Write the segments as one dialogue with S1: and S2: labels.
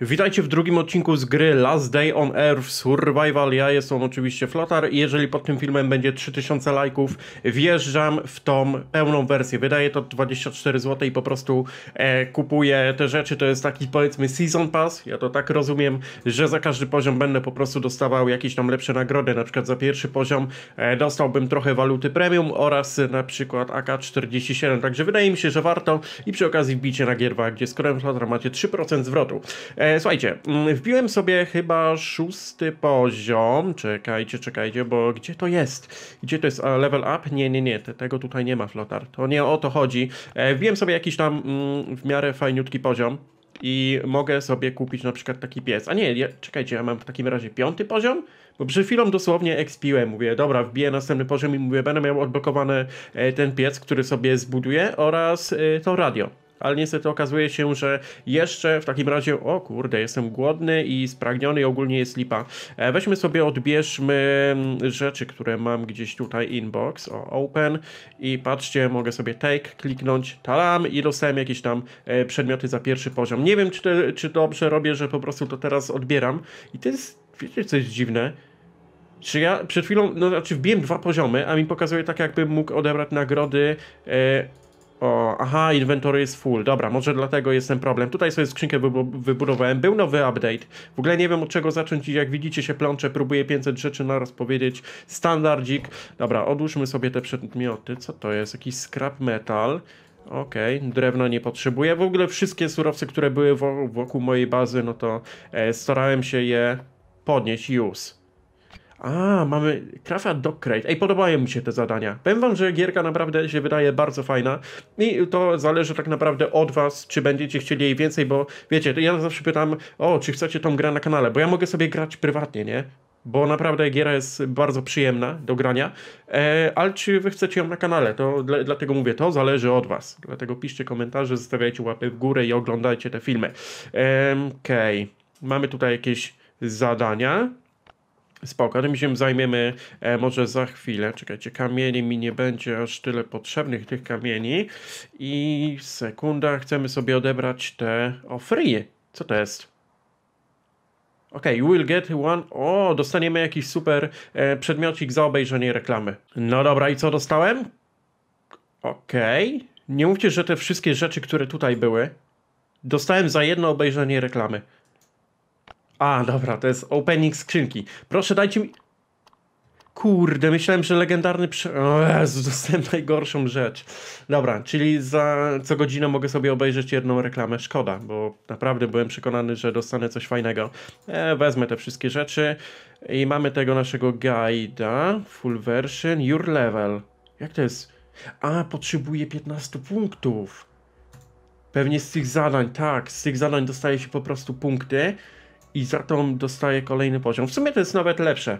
S1: Witajcie w drugim odcinku z gry Last Day on Earth Survival. Ja jestem oczywiście Flotar i jeżeli pod tym filmem będzie 3000 lajków, wjeżdżam w tą pełną wersję. Wydaje to 24 zł i po prostu e, kupuję te rzeczy. To jest taki powiedzmy Season Pass. Ja to tak rozumiem, że za każdy poziom będę po prostu dostawał jakieś tam lepsze nagrody. Na przykład za pierwszy poziom e, dostałbym trochę waluty premium oraz na przykład AK-47. Także wydaje mi się, że warto i przy okazji wbicie na gierwa, gdzie z kodem Flotar macie 3% zwrotu. E, E, słuchajcie, mm, wbiłem sobie chyba szósty poziom. Czekajcie, czekajcie, bo gdzie to jest? Gdzie to jest e, level up? Nie, nie, nie, tego tutaj nie ma flotar. To nie o to chodzi. E, wbiłem sobie jakiś tam mm, w miarę fajniutki poziom i mogę sobie kupić na przykład taki pies. A nie, ja, czekajcie, ja mam w takim razie piąty poziom? Bo przed chwilą dosłownie expiłem, mówię, dobra, wbiję następny poziom i mówię, będę miał odblokowany ten piec, który sobie zbuduję oraz to radio ale niestety okazuje się, że jeszcze w takim razie, o kurde, jestem głodny i spragniony i ogólnie jest lipa. E, weźmy sobie, odbierzmy mm, rzeczy, które mam gdzieś tutaj, inbox, o, open i patrzcie, mogę sobie take, kliknąć, talam i dostałem jakieś tam e, przedmioty za pierwszy poziom. Nie wiem, czy, te, czy dobrze robię, że po prostu to teraz odbieram i to jest, wiecie, co jest dziwne? Czy ja przed chwilą, no znaczy wbiłem dwa poziomy, a mi pokazuje tak, jakbym mógł odebrać nagrody... E, o, aha, inwentory jest full. Dobra, może dlatego jest ten problem. Tutaj sobie skrzynkę wybudowałem. Był nowy update. W ogóle nie wiem od czego zacząć i jak widzicie się plączę, próbuję 500 rzeczy na raz powiedzieć. Standardzik. Dobra, odłóżmy sobie te przedmioty. Co to jest? Jakiś scrap metal. Okej, okay, drewno nie potrzebuję. W ogóle wszystkie surowce, które były wokół mojej bazy, no to e, starałem się je podnieść. Use. A, mamy trafia do Crate. Ej, podobają mi się te zadania. Powiem wam, że gierka naprawdę się wydaje bardzo fajna i to zależy tak naprawdę od was, czy będziecie chcieli jej więcej, bo wiecie, ja zawsze pytam, o, czy chcecie tą grę na kanale, bo ja mogę sobie grać prywatnie, nie? Bo naprawdę giera jest bardzo przyjemna do grania, e, ale czy wy chcecie ją na kanale, to dlatego mówię, to zależy od was. Dlatego piszcie komentarze, zostawiajcie łapy w górę i oglądajcie te filmy. E, Okej, okay. mamy tutaj jakieś zadania. Spoko, tym się zajmiemy e, może za chwilę. Czekajcie, kamieni mi nie będzie aż tyle potrzebnych tych kamieni. I sekunda, chcemy sobie odebrać te... O, free! Co to jest? OK, will get one. O, dostaniemy jakiś super e, przedmiocik za obejrzenie reklamy. No dobra, i co dostałem? OK. Nie mówcie, że te wszystkie rzeczy, które tutaj były, dostałem za jedno obejrzenie reklamy. A, dobra, to jest opening skrzynki. Proszę dajcie mi... Kurde, myślałem, że legendarny prze... O Jezu, dostałem najgorszą rzecz. Dobra, czyli za co godzinę mogę sobie obejrzeć jedną reklamę. Szkoda, bo naprawdę byłem przekonany, że dostanę coś fajnego. E, wezmę te wszystkie rzeczy. I mamy tego naszego guida. Full version, your level. Jak to jest? A, potrzebuję 15 punktów. Pewnie z tych zadań, tak. Z tych zadań dostaje się po prostu punkty i za to dostaję kolejny poziom. W sumie to jest nawet lepsze.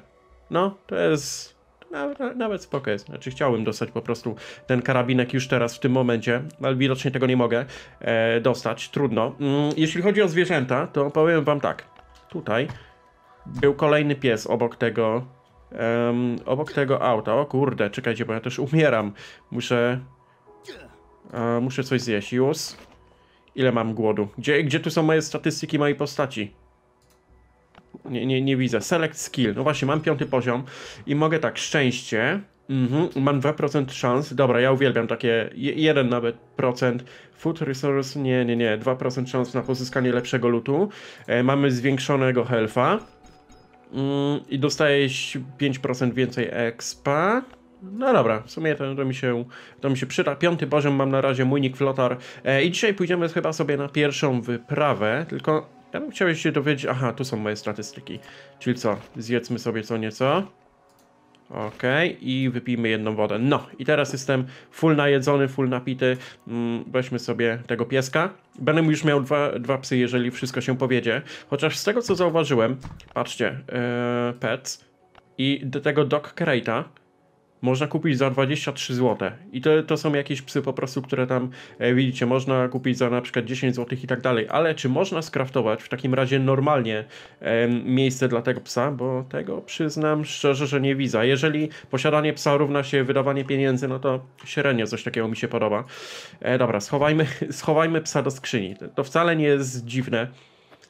S1: No, to jest nawet, nawet spoko jest. Znaczy chciałbym dostać po prostu ten karabinek już teraz w tym momencie, ale widocznie tego nie mogę e, dostać, trudno. Mm, jeśli chodzi o zwierzęta, to powiem wam tak. Tutaj był kolejny pies obok tego um, obok tego auta. O kurde, czekajcie, bo ja też umieram. Muszę muszę coś zjeść. Już. Ile mam głodu? Gdzie, gdzie tu są moje statystyki mojej postaci? nie, nie, nie widzę. Select skill. No właśnie, mam piąty poziom i mogę tak, szczęście. Mhm, mam 2% szans. Dobra, ja uwielbiam takie jeden nawet procent. Food resource, nie, nie, nie. 2% szans na pozyskanie lepszego lutu. E, mamy zwiększonego healtha. Mm, I dostajesz 5% więcej expa. No dobra, w sumie to, to, mi się, to mi się przyda. Piąty poziom mam na razie, mój nick flotar. E, I dzisiaj pójdziemy chyba sobie na pierwszą wyprawę, tylko ja bym chciał się dowiedzieć... Aha, tu są moje statystyki. Czyli co? Zjedzmy sobie co nieco. Ok, i wypijmy jedną wodę. No, i teraz jestem full najedzony, full napity. Mm, weźmy sobie tego pieska. Będę już miał dwa, dwa psy, jeżeli wszystko się powiedzie. Chociaż z tego, co zauważyłem, patrzcie, yy, pets i do tego dog crate'a, można kupić za 23 zł. I to, to są jakieś psy po prostu, które tam e, widzicie, można kupić za na przykład 10 zł i tak dalej. Ale czy można skraftować w takim razie normalnie e, miejsce dla tego psa? Bo tego przyznam szczerze, że nie widzę. Jeżeli posiadanie psa równa się wydawanie pieniędzy, no to średnio coś takiego mi się podoba. E, dobra, schowajmy, schowajmy psa do skrzyni. To wcale nie jest dziwne.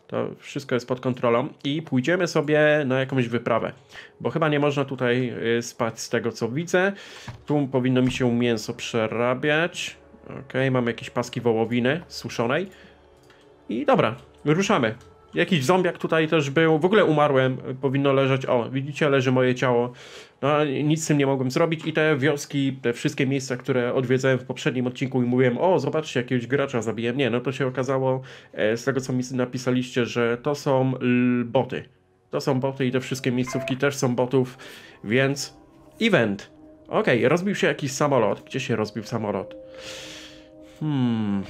S1: To wszystko jest pod kontrolą i pójdziemy sobie na jakąś wyprawę, bo chyba nie można tutaj y, spać z tego co widzę. Tu powinno mi się mięso przerabiać. Ok, mamy jakieś paski wołowiny suszonej. I dobra, ruszamy. Jakiś zombiak tutaj też był. W ogóle umarłem, powinno leżeć. O, widzicie, leży moje ciało. No, nic z tym nie mogłem zrobić i te wioski, te wszystkie miejsca, które odwiedzałem w poprzednim odcinku i mówiłem, o, zobaczcie, jakiegoś gracza zabiję. Nie, no to się okazało, e, z tego co mi napisaliście, że to są boty. To są boty i te wszystkie miejscówki też są botów, więc event. Okej, okay, rozbił się jakiś samolot. Gdzie się rozbił samolot? Hmm,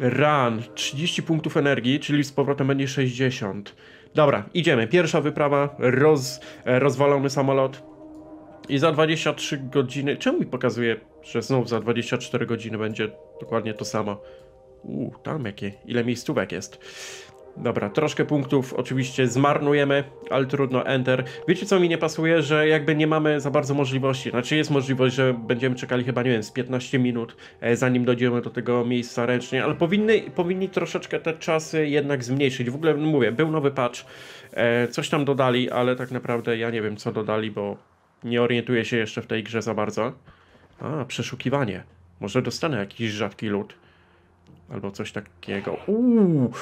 S1: Run, 30 punktów energii, czyli z powrotem będzie 60. Dobra, idziemy. Pierwsza wyprawa, roz, e, rozwalony samolot. I za 23 godziny. Czemu mi pokazuje, że znów za 24 godziny będzie dokładnie to samo? Uuu, tam jakie, ile miejscówek jest. Dobra, troszkę punktów oczywiście zmarnujemy, ale trudno, enter. Wiecie co mi nie pasuje, że jakby nie mamy za bardzo możliwości, znaczy jest możliwość, że będziemy czekali chyba, nie wiem, z 15 minut, e, zanim dojdziemy do tego miejsca ręcznie, ale powinny, powinni troszeczkę te czasy jednak zmniejszyć. W ogóle, mówię, był nowy patch, e, coś tam dodali, ale tak naprawdę ja nie wiem co dodali, bo nie orientuję się jeszcze w tej grze za bardzo. A, przeszukiwanie. Może dostanę jakiś rzadki lód. Albo coś takiego. Uuu,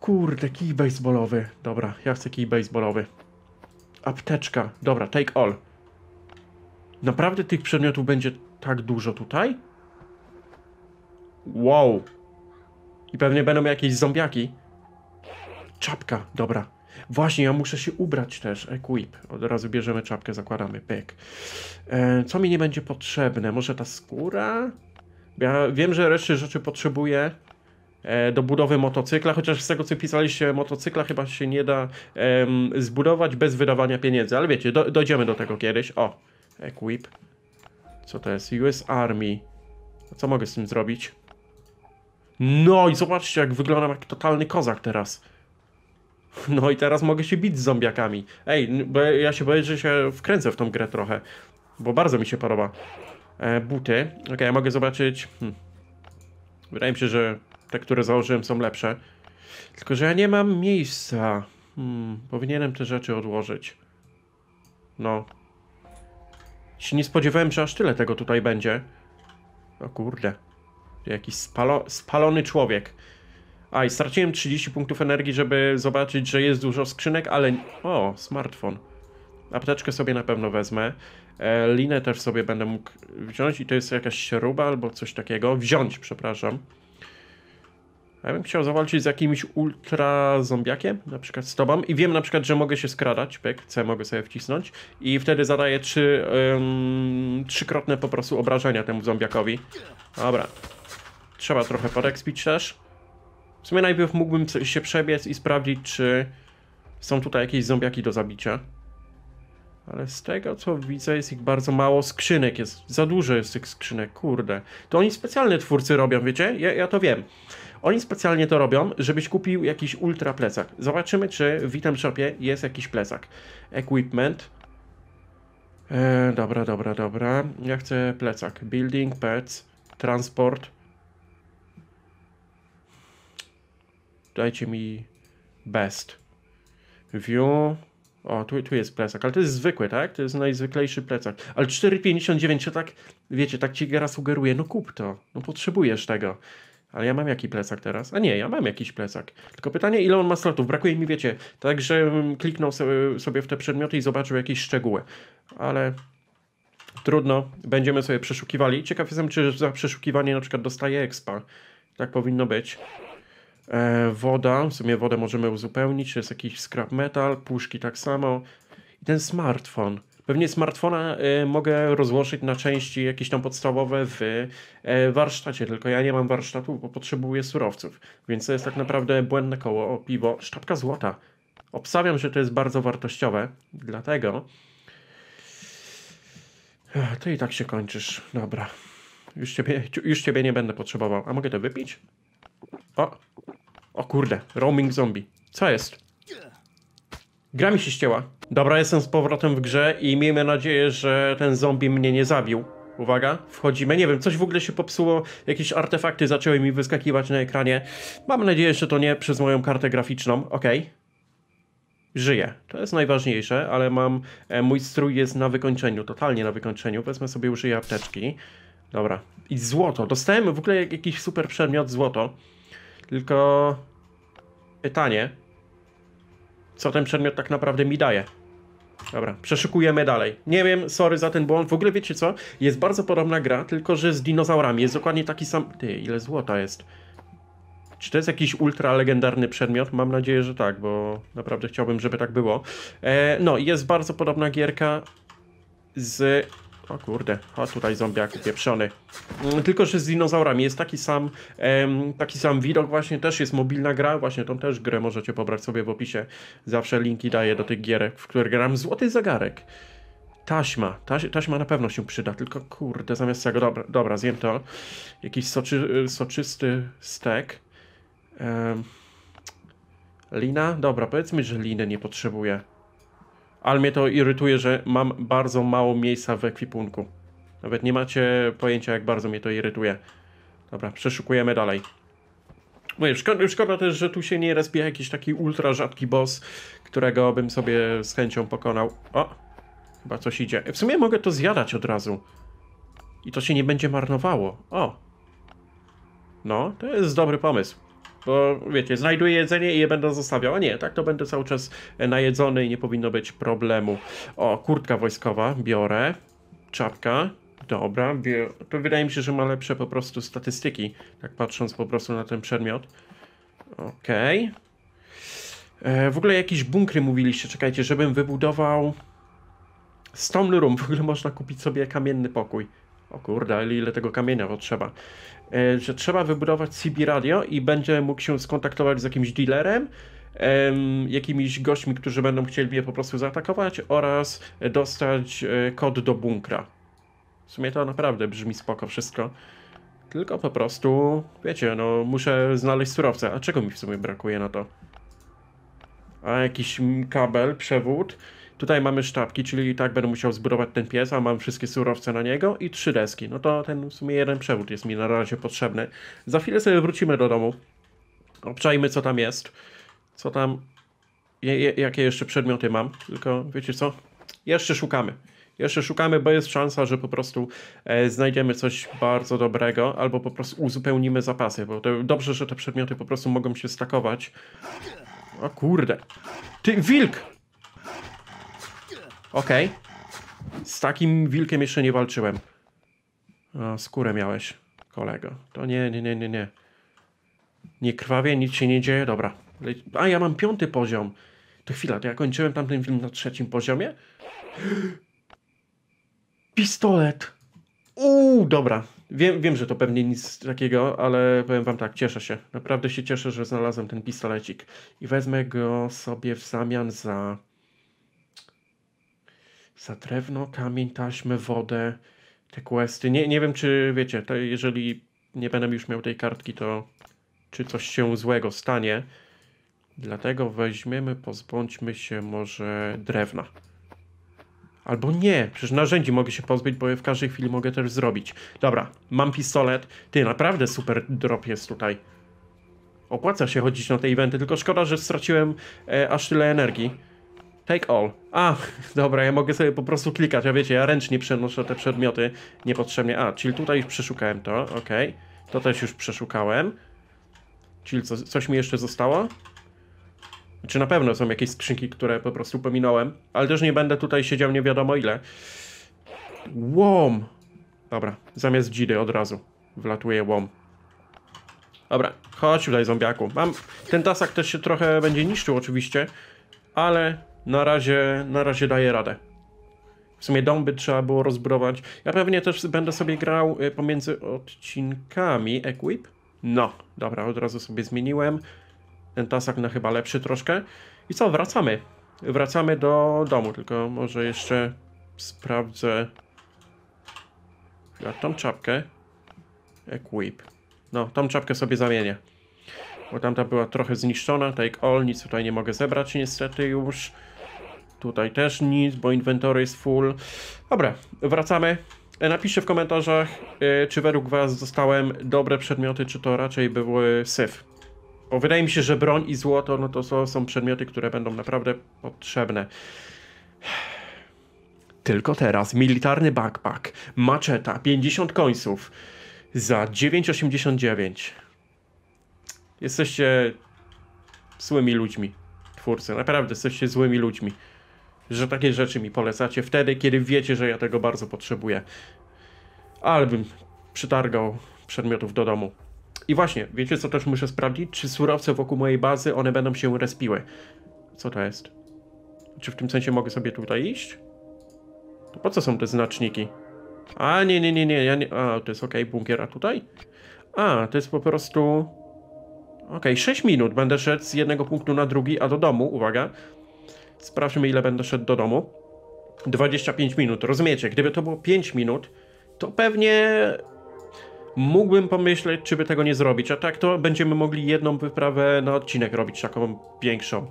S1: Kurde, kij baseballowy. Dobra, ja chcę kij baseballowy. Apteczka. Dobra, take all. Naprawdę tych przedmiotów będzie tak dużo tutaj? Wow. I pewnie będą jakieś zombiaki. Czapka, dobra. Właśnie, ja muszę się ubrać też. Equip. Od razu bierzemy czapkę, zakładamy. Pyk. E, co mi nie będzie potrzebne? Może ta skóra? Ja wiem, że reszty rzeczy potrzebuję. E, do budowy motocykla, chociaż z tego co pisaliście, motocykla chyba się nie da um, zbudować bez wydawania pieniędzy, ale wiecie, do, dojdziemy do tego kiedyś. O, equip. Co to jest? US Army. Co mogę z tym zrobić? No i zobaczcie jak wyglądam jak totalny kozak teraz. No i teraz mogę się bić z zombiakami. Ej, bo ja się boję, że się wkręcę w tą grę trochę, bo bardzo mi się podoba. E, buty. Ok, ja mogę zobaczyć... Hmm. Wydaje mi się, że te, które założyłem, są lepsze. Tylko, że ja nie mam miejsca. Hmm, powinienem te rzeczy odłożyć. No. Się nie spodziewałem, że aż tyle tego tutaj będzie. O kurde. Jakiś spalo spalony człowiek. A, i straciłem 30 punktów energii, żeby zobaczyć, że jest dużo skrzynek, ale... O, smartfon. Apteczkę sobie na pewno wezmę. E, linę też sobie będę mógł wziąć i to jest jakaś śruba albo coś takiego. Wziąć, przepraszam. Ja bym chciał zawalczyć z jakimś ultra zombiakiem, na przykład z tobą. I wiem na przykład, że mogę się skradać, pyk, C mogę sobie wcisnąć. I wtedy zadaję trzy, ym, trzykrotne po prostu obrażenia temu zombiakowi. Dobra. Trzeba trochę podekspić też. W sumie najpierw mógłbym się przebiec i sprawdzić, czy są tutaj jakieś zombiaki do zabicia. Ale z tego co widzę jest ich bardzo mało, skrzynek jest, za dużo jest tych skrzynek, kurde. To oni specjalne twórcy robią, wiecie? Ja, ja to wiem. Oni specjalnie to robią, żebyś kupił jakiś ultra plecak. Zobaczymy, czy w item shopie jest jakiś plecak. Equipment. E, dobra, dobra, dobra. Ja chcę plecak. Building, pets, transport. Dajcie mi best. View. O, tu, tu jest plecak, ale to jest zwykły, tak? To jest najzwyklejszy plecak. Ale 4,59 to tak, wiecie, tak ci gra sugeruje, no kup to, no potrzebujesz tego. Ale ja mam jaki plecak teraz? A nie, ja mam jakiś plecak. Tylko pytanie, ile on ma slotów? Brakuje mi, wiecie, tak, żebym kliknął sobie w te przedmioty i zobaczył jakieś szczegóły. Ale trudno, będziemy sobie przeszukiwali. Ciekaw jestem, czy za przeszukiwanie na przykład dostaje expa. Tak powinno być. E, woda, w sumie wodę możemy uzupełnić, jest jakiś scrap metal, puszki tak samo. I ten smartfon. Pewnie smartfona y, mogę rozłożyć na części jakieś tam podstawowe w y, warsztacie, tylko ja nie mam warsztatu, bo potrzebuję surowców. Więc to jest tak naprawdę błędne koło, o piwo, sztabka złota. Obstawiam, że to jest bardzo wartościowe, dlatego... To i tak się kończysz, dobra. Już ciebie, już ciebie nie będę potrzebował. A mogę to wypić? O! O kurde, roaming zombie. Co jest? Gra mi się ścięła. Dobra, jestem z powrotem w grze i miejmy nadzieję, że ten zombie mnie nie zabił. Uwaga, wchodzimy. Nie wiem, coś w ogóle się popsuło, jakieś artefakty zaczęły mi wyskakiwać na ekranie. Mam nadzieję, że to nie przez moją kartę graficzną. Okej. Okay. Żyję. To jest najważniejsze, ale mam... E, mój strój jest na wykończeniu, totalnie na wykończeniu. Wezmę sobie użyję apteczki. Dobra. I złoto. Dostałem w ogóle jakiś super przedmiot, złoto. Tylko... Pytanie co ten przedmiot tak naprawdę mi daje. Dobra, przeszukujemy dalej. Nie wiem, sorry za ten błąd. W ogóle wiecie co? Jest bardzo podobna gra, tylko że z dinozaurami. Jest dokładnie taki sam... Ty, ile złota jest? Czy to jest jakiś ultra legendarny przedmiot? Mam nadzieję, że tak, bo naprawdę chciałbym, żeby tak było. E, no, jest bardzo podobna gierka z o kurde, a tutaj zombiak pieprzony. No, tylko, że z dinozaurami jest taki sam, em, taki sam widok właśnie, też jest mobilna gra, właśnie tą też grę możecie pobrać sobie w opisie. Zawsze linki daję do tych gierek, w które gram. Złoty zegarek. Taśma. Taś, taśma na pewno się przyda, tylko kurde, zamiast tego, dobra, dobra zjem to. Jakiś soczy, soczysty stek. Em, lina? Dobra, powiedzmy, że liny nie potrzebuję ale mnie to irytuje, że mam bardzo mało miejsca w ekwipunku. Nawet nie macie pojęcia, jak bardzo mnie to irytuje. Dobra, przeszukujemy dalej. Mówię, szkoda, szkoda też, że tu się nie rozbija jakiś taki ultra rzadki boss, którego bym sobie z chęcią pokonał. O, chyba coś idzie. W sumie mogę to zjadać od razu. I to się nie będzie marnowało. O. No, to jest dobry pomysł bo wiecie, znajduję jedzenie i je będę zostawiał. A nie, tak to będę cały czas najedzony i nie powinno być problemu. O, kurtka wojskowa biorę, czapka, Dobra, to wydaje mi się, że ma lepsze po prostu statystyki, tak patrząc po prostu na ten przedmiot. Okej. Okay. E, w ogóle jakieś bunkry mówiliście, czekajcie, żebym wybudował... Stone Room, w ogóle można kupić sobie kamienny pokój o kurde, ale ile tego kamienia potrzeba, e, że trzeba wybudować CB radio i będzie mógł się skontaktować z jakimś dealerem, jakimiś gośćmi, którzy będą chcieli mnie po prostu zaatakować oraz dostać e, kod do bunkra. W sumie to naprawdę brzmi spoko wszystko. Tylko po prostu, wiecie, no muszę znaleźć surowce. A czego mi w sumie brakuje na to? A jakiś kabel, przewód, Tutaj mamy sztabki, czyli i tak będę musiał zbudować ten pies, a mam wszystkie surowce na niego i trzy deski. No to ten w sumie jeden przewód jest mi na razie potrzebny. Za chwilę sobie wrócimy do domu. Obczajmy co tam jest. Co tam... Je, je, jakie jeszcze przedmioty mam. Tylko wiecie co? Jeszcze szukamy. Jeszcze szukamy, bo jest szansa, że po prostu e, znajdziemy coś bardzo dobrego, albo po prostu uzupełnimy zapasy, bo to, dobrze, że te przedmioty po prostu mogą się stakować. O kurde. Ty, wilk! Okej. Okay. Z takim wilkiem jeszcze nie walczyłem. O, skórę miałeś, kolego. To nie, nie, nie, nie, nie. Nie krwawie, nic się nie dzieje, dobra. A, ja mam piąty poziom. To chwila, to ja kończyłem tamten film na trzecim poziomie? Pistolet! Uuu, dobra. Wiem, wiem, że to pewnie nic takiego, ale powiem wam tak, cieszę się. Naprawdę się cieszę, że znalazłem ten pistolecik. I wezmę go sobie w zamian za drewno, kamień, taśmę, wodę, te questy. Nie, nie wiem, czy wiecie, to jeżeli nie będę już miał tej kartki, to czy coś się złego stanie. Dlatego weźmiemy, pozbądźmy się może drewna. Albo nie, przecież narzędzi mogę się pozbyć, bo je w każdej chwili mogę też zrobić. Dobra, mam pistolet. Ty, naprawdę super drop jest tutaj. Opłaca się chodzić na te eventy, tylko szkoda, że straciłem e, aż tyle energii. Take all. A, dobra, ja mogę sobie po prostu klikać, ja wiecie, ja ręcznie przenoszę te przedmioty niepotrzebnie. A, czyli tutaj już przeszukałem to, ok. To też już przeszukałem. Czyli co, coś mi jeszcze zostało? Czy na pewno są jakieś skrzynki, które po prostu pominąłem, ale też nie będę tutaj siedział nie wiadomo ile. Łom! Dobra, zamiast dzidy od razu wlatuje łom. Dobra, chodź tutaj zombiaku. Mam... Ten tasak też się trochę będzie niszczył oczywiście, ale na razie, na razie daje radę. W sumie dom by trzeba było rozbrować. Ja pewnie też będę sobie grał y, pomiędzy odcinkami Equip. No, dobra, od razu sobie zmieniłem. Ten tasak na chyba lepszy troszkę. I co, wracamy. Wracamy do domu, tylko może jeszcze sprawdzę... Ja tą czapkę. Equip. No, tą czapkę sobie zamienię. Bo tamta była trochę zniszczona, tak all, nic tutaj nie mogę zebrać niestety już. Tutaj też nic, bo inwentory jest full. Dobra, wracamy. E, napiszcie w komentarzach, e, czy według was zostałem dobre przedmioty, czy to raczej były syf. Bo wydaje mi się, że broń i złoto, no to są, są przedmioty, które będą naprawdę potrzebne. Tylko teraz militarny backpack, maczeta, 50 końców za 9,89. Jesteście złymi ludźmi, twórcy. Naprawdę jesteście złymi ludźmi że takie rzeczy mi polecacie wtedy, kiedy wiecie, że ja tego bardzo potrzebuję. Ale bym przytargał przedmiotów do domu. I właśnie, wiecie co też muszę sprawdzić? Czy surowce wokół mojej bazy, one będą się respiły. Co to jest? Czy w tym sensie mogę sobie tutaj iść? To po co są te znaczniki? A, nie, nie, nie, nie, ja nie... A, to jest okej, okay, bunkier, a tutaj? A, to jest po prostu... Okej, okay, 6 minut będę szedł z jednego punktu na drugi, a do domu, uwaga, Sprawdźmy, ile będę szedł do domu. 25 minut, rozumiecie? Gdyby to było 5 minut, to pewnie mógłbym pomyśleć, czy by tego nie zrobić. A tak to będziemy mogli jedną wyprawę na odcinek robić, taką większą.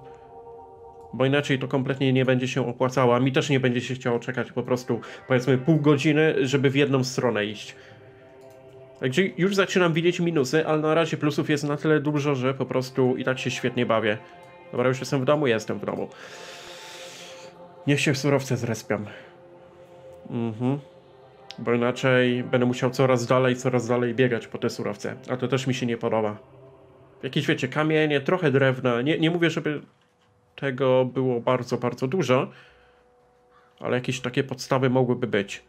S1: Bo inaczej to kompletnie nie będzie się opłacało, a mi też nie będzie się chciało czekać po prostu powiedzmy pół godziny, żeby w jedną stronę iść. Także już zaczynam widzieć minusy, ale na razie plusów jest na tyle dużo, że po prostu i tak się świetnie bawię. Dobra, już jestem w domu, jestem w domu. Niech się surowce zrespią. Mhm. Bo inaczej będę musiał coraz dalej, coraz dalej biegać po te surowce. A to też mi się nie podoba. Jakieś wiecie, kamienie, trochę drewna. Nie, nie mówię, żeby tego było bardzo, bardzo dużo. Ale jakieś takie podstawy mogłyby być.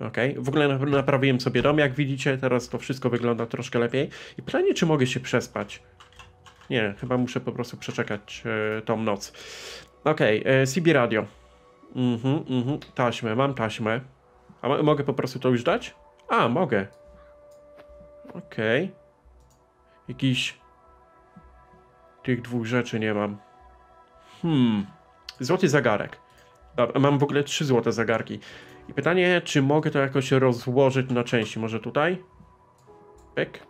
S1: Ok, w ogóle naprawiłem sobie dom, jak widzicie, teraz to wszystko wygląda troszkę lepiej. I pytanie, czy mogę się przespać? Nie, chyba muszę po prostu przeczekać yy, tą noc. Okej, okay, e, CB radio. Mhm, mhm, taśmę, mam taśmę. A mogę po prostu to już dać? A, mogę. Okej. Okay. Jakiś... Tych dwóch rzeczy nie mam. Hmm. Złoty zagarek. Dobra, mam w ogóle trzy złote zagarki. I pytanie, czy mogę to jakoś rozłożyć na części? Może tutaj? Pyk.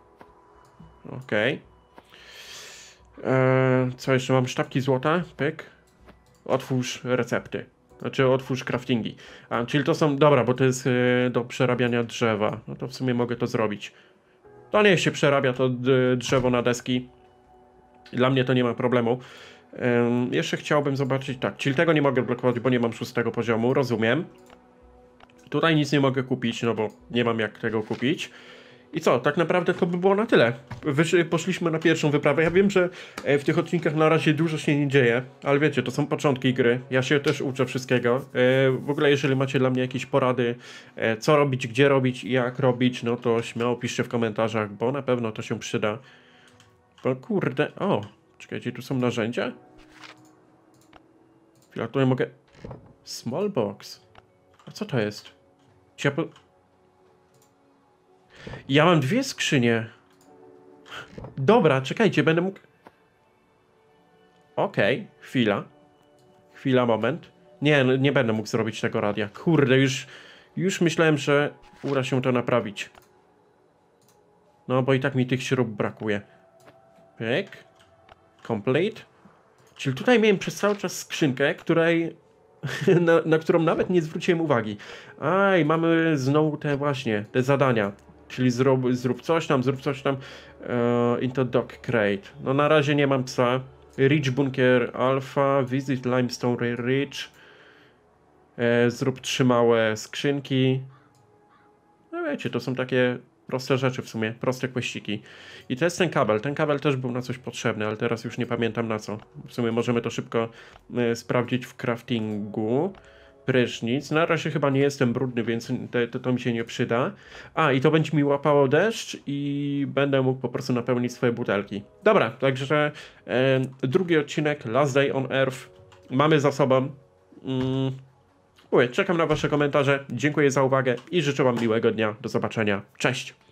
S1: Okej. Okay. Eee, co jeszcze? Mam sztabki złota. Pyk otwórz recepty. Znaczy otwórz craftingi. A, czyli to są, dobra, bo to jest e, do przerabiania drzewa. No to w sumie mogę to zrobić. To nie się przerabia to drzewo na deski. Dla mnie to nie ma problemu. Ym, jeszcze chciałbym zobaczyć, tak, czyli tego nie mogę blokować, bo nie mam szóstego poziomu, rozumiem. Tutaj nic nie mogę kupić, no bo nie mam jak tego kupić. I co, tak naprawdę to by było na tyle. poszliśmy na pierwszą wyprawę. Ja wiem, że e, w tych odcinkach na razie dużo się nie dzieje, ale wiecie, to są początki gry. Ja się też uczę wszystkiego. E, w ogóle, jeżeli macie dla mnie jakieś porady, e, co robić, gdzie robić i jak robić, no to śmiało piszcie w komentarzach, bo na pewno to się przyda. Bo kurde, o, czekajcie, tu są narzędzia? Chwila, tutaj mogę... box? A co to jest? Czy ja po... Ja mam dwie skrzynie. Dobra, czekajcie, będę mógł... Okej, okay, chwila. Chwila, moment. Nie, no, nie będę mógł zrobić tego radia. Kurde, już, już myślałem, że uda się to naprawić. No, bo i tak mi tych śrub brakuje. Pyk. Complete. Czyli tutaj miałem przez cały czas skrzynkę, której, na, na którą nawet nie zwróciłem uwagi. Aj, mamy znowu te właśnie, te zadania. Czyli zrób, zrób coś tam, zrób coś tam. E, into Dog Crate. No na razie nie mam psa. Rich Bunker Alpha, Visit Limestone Ridge. E, zrób trzy małe skrzynki. No wiecie, to są takie proste rzeczy w sumie, proste kłeściki. I to jest ten kabel. Ten kabel też był na coś potrzebny, ale teraz już nie pamiętam na co. W sumie możemy to szybko e, sprawdzić w craftingu prysznic. Na razie chyba nie jestem brudny, więc te, te, to mi się nie przyda. A, i to będzie mi łapało deszcz i będę mógł po prostu napełnić swoje butelki. Dobra, także e, drugi odcinek Last Day on Earth mamy za sobą. Mm. czekam na wasze komentarze. Dziękuję za uwagę i życzę wam miłego dnia. Do zobaczenia. Cześć!